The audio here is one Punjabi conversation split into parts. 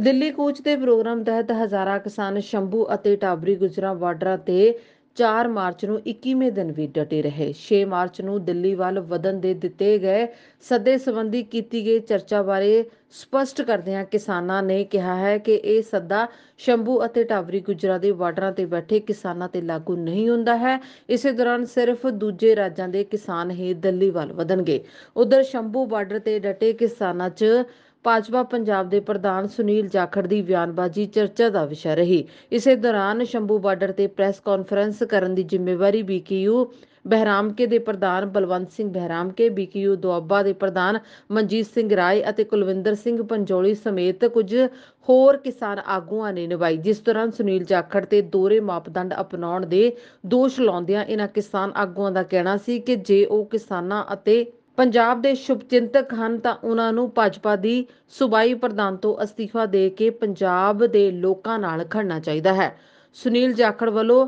ਦਿੱਲੀ ਕੂਚ ਦੇ ਪ੍ਰੋਗਰਾਮ ਤਹਿਤ ਹਜ਼ਾਰਾਂ ਕਿਸਾਨ ਸ਼ੰਭੂ ਅਤੇ ਟਾਬਰੀ ਗੁਜਰਾ ਬਾਰਡਰਾਂ ਤੇ 4 ਮਾਰਚ ਨੂੰ 21ਵੇਂ ਦਿਨ ਵੀ ਡਟੇ ਰਹੇ 6 ਮਾਰਚ ਨੂੰ ਦਿੱਲੀ ਵੱਲ ਵਧਣ ਦੇ ਦਿੱਤੇ ਗਏ ਸੱਦੇ ਸੰਬੰਧੀ ਕੀਤੀ ਗਈ ਚਰਚਾ ਬਾਰੇ ਸਪਸ਼ਟ ਕਰਦਿਆਂ ਕਿਸਾਨਾਂ ਨੇ ਕਿਹਾ ਹੈ ਕਿ ਇਹ ਸੱਦਾ ਸ਼ੰਭੂ ਅਤੇ ਟਾਬਰੀ ਗੁਜਰਾ ਦੇ ਬਾਰਡਰਾਂ ਤੇ ਬੈਠੇ ਕਿਸਾਨਾਂ ਤੇ ਲਾਗੂ ਨਹੀਂ ਹੁੰਦਾ ਹੈ ਇਸੇ ਦੌਰਾਨ ਸਿਰਫ ਦੂਜੇ ਰਾਜਾਂ ਦੇ ਕਿਸਾਨ ਹੀ ਦਿੱਲੀ ਵੱਲ ਵਧਣਗੇ ਉਧਰ ਸ਼ੰਭੂ ਬਾਰਡਰ ਤੇ ਡਟੇ ਕਿਸਾਨਾਂ 'ਚ ਭਾਜਪਾ ਪੰਜਾਬ ਦੇ ਪ੍ਰਧਾਨ ਸੁਨੀਲ ਜਾਖੜ ਦੀ ਬਿਆਨਬਾਜ਼ੀ ਚਰਚਾ ਦਾ ਵਿਸ਼ਾ ਰਹੀ ਇਸੇ ਦੌਰਾਨ ਸ਼ੰਭੂ ਬਾਰਡਰ ਤੇ ਪ੍ਰੈਸ ਕਾਨਫਰੰਸ ਕਰਨ ਦੀ ਜ਼ਿੰਮੇਵਾਰੀ ਬੀਕਯੂ ਬਹਿਰਾਮਕੇ ਦੇ ਪ੍ਰਧਾਨ ਬਲਵੰਤ ਸਿੰਘ ਬਹਿਰਾਮਕੇ ਬੀਕਯੂ ਦੁਆਬਾ ਦੇ ਪ੍ਰਧਾਨ ਮਨਜੀਤ ਸਿੰਘ ਰਾਏ ਅਤੇ ਕੁਲਵਿੰਦਰ ਸਿੰਘ ਪੰਜੋਲੀ ਸਮੇਤ ਕੁਝ ਹੋਰ ਕਿਸਾਨ ਆਗੂਆਂ ਨੇ ਨਿਭਾਈ ਜਿਸ ਦੌਰਾਨ ਸੁਨੀਲ ਜਾਖੜ ਤੇ ਦੋਰੇ ਮਾਪਦੰਡ ਅਪਣਾਉਣ ਦੇ ਦੋਸ਼ ਲਾਉਂਦਿਆਂ ਇਹਨਾਂ ਕਿਸਾਨ ਆਗੂਆਂ ਦਾ ਕਹਿਣਾ ਸੀ ਕਿ ਜੇ ਉਹ ਕਿਸਾਨਾਂ ਅਤੇ ਪੰਜਾਬ ਦੇ ਸ਼ੁਭਚਿੰਤਕ ਹਨ ਤਾਂ ਉਹਨਾਂ ਨੂੰ ਭਾਜਪਾ ਦੀ ਸੁਬਾਈ ਪ੍ਰਧਾਨ ਤੋਂ ਅਸਤੀਫਾ ਦੇ ਕੇ ਪੰਜਾਬ ਦੇ ਲੋਕਾਂ ਨਾਲ ਖੜਨਾ ਚਾਹੀਦਾ ਹੈ ਸੁਨੀਲ ਜਾਖੜ ਵੱਲੋਂ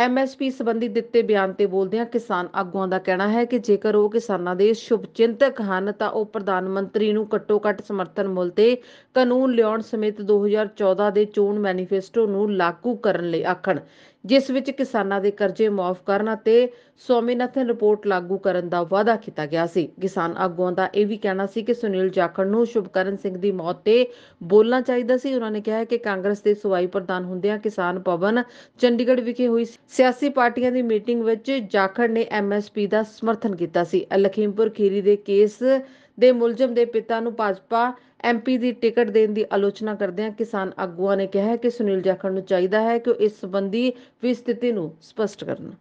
ਐਮਐਸਪੀ ਸੰਬੰਧੀ ਦਿੱਤੇ ਬਿਆਨ ਤੇ ਬੋਲਦਿਆਂ ਕਿਸਾਨ ਆਗੂਆਂ ਦਾ ਕਹਿਣਾ ਹੈ ਕਿ ਜੇਕਰ ਉਹ ਕਿਸਾਨਾਂ ਦੇ ਸ਼ੁਭਚਿੰਤਕ ਹਨ ਤਾਂ ਉਹ ਪ੍ਰਧਾਨ ਮੰਤਰੀ ਨੂੰ ਘੱਟੋ-ਘੱਟ ਸਮਰਥਨ ਮੁੱਲ ਤੇ ਕਾਨੂੰਨ ਲਿਆਉਣ ਸਮੇਤ 2014 ਦੇ ਚੋਣ ਮੈਨੀਫੈਸਟੋ ਨੂੰ ਲਾਗੂ ਕਰਨ ਲਈ ਆਖਣ ਜਿਸ ਵਿੱਚ ਕਿਸਾਨਾਂ ਦੇ ਕਰਜ਼ੇ ਮਾਫ ਕਰਨ ਅਤੇ ਸੋਮੇਨਾਥਨ ਰਿਪੋਰਟ ਲਾਗੂ ਕਰਨ ਦਾ ਵਾਅਦਾ ਕੀਤਾ ਗਿਆ ਸੀ ਕਿਸਾਨ ਆਗੂਆਂ ਦਾ ਇਹ ਵੀ ਕਹਿਣਾ ਸੀ ਕਿ ਸੁਨੀਲ ਜਾਖੜ ਨੂੰ ਸ਼ੁਭਕਰਨ ਸਿੰਘ ਦੀ ਮੌਤ ਤੇ ਬੋਲਣਾ ਚਾਹੀਦਾ ਸੀ ਉਹਨਾਂ ਨੇ ਕਿਹਾ ਕਿ ਕਾਂਗਰਸ ਦੇ ਸਵਾਈ ਪ੍ਰਧਾਨ ਹੁੰਦਿਆਂ ਕਿਸਾਨ ਪਵਨ ਚੰਡੀਗੜ੍ਹ ਵਿਖੇ ਹੋਈ ਸੀ ਸਿਆਸੀ ਪਾਰਟੀਆਂ ਦੀ ਮੀਟਿੰਗ ਵਿੱਚ ਜਾਖੜ ਨੇ ਐਮਐਸਪੀ ਦਾ ਸਮਰਥਨ ਕੀਤਾ ਸੀ ਲਖੀਮਪੁਰ ਖੀਰੀ ਦੇ ਕੇਸ ਦੇ ਮੁਲਜ਼ਮ ਦੇ ਪਿਤਾ ਨੂੰ ਭਾਜਪਾ ਐਮਪੀ ਦੀ ਟਿਕਟ ਦੇਣ ਦੀ ਆਲੋਚਨਾ ਕਰਦੇ ਆ ਕਿਸਾਨ ਆਗੂਆਂ ਨੇ ਕਿਹਾ ਹੈ ਕਿ ਸੁਨੀਲ ਜਾਖੜ ਨੂੰ ਚਾਹੀਦਾ ਹੈ ਕਿ ਉਹ ਇਸ ਸੰਬੰਧੀ ਵੀ ਸਥਿਤੀ ਨੂੰ ਸਪਸ਼ਟ ਕਰਨ